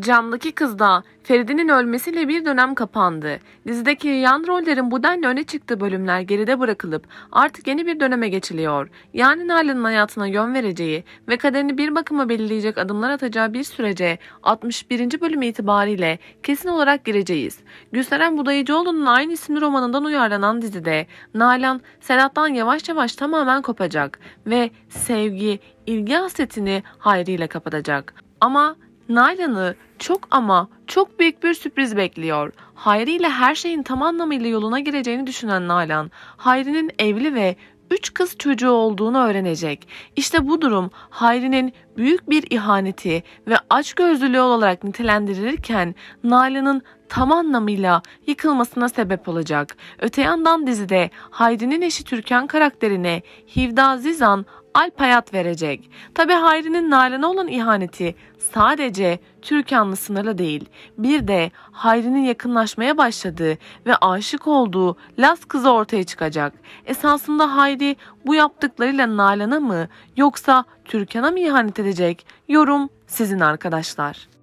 Camdaki Kız'da Feride'nin ölmesiyle bir dönem kapandı. Dizideki yan rollerin bu denli öne çıktığı bölümler geride bırakılıp artık yeni bir döneme geçiliyor. Yani Nalan'ın hayatına yön vereceği ve kaderini bir bakıma belirleyecek adımlar atacağı bir sürece 61. bölüm itibariyle kesin olarak gireceğiz. Gülseren Budayıcıoğlu'nun aynı isimli romanından uyarlanan dizide Nalan Sedat'tan yavaş yavaş tamamen kopacak ve sevgi, ilgi hasretini Hayri kapatacak. Ama Nalan'ı çok ama çok büyük bir sürpriz bekliyor. Hayri ile her şeyin tam anlamıyla yoluna gireceğini düşünen Nalan, Hayri'nin evli ve 3 kız çocuğu olduğunu öğrenecek. İşte bu durum Hayri'nin büyük bir ihaneti ve açgözlülüğü olarak nitelendirilirken Nalan'ın tam anlamıyla yıkılmasına sebep olacak. Öte yandan dizide Hayri'nin eşi Türkan karakterine Hivda Zizan alp hayat verecek. Tabi Hayri'nin Nalan'a olan ihaneti sadece Türkan'la sınırlı değil. Bir de Hayri'nin yakınlaşmaya başladığı ve aşık olduğu Laz kızı ortaya çıkacak. Esasında Hayri bu yaptıklarıyla Nalan'a mı yoksa Türkan'a mı ihanet edecek? Yorum sizin arkadaşlar.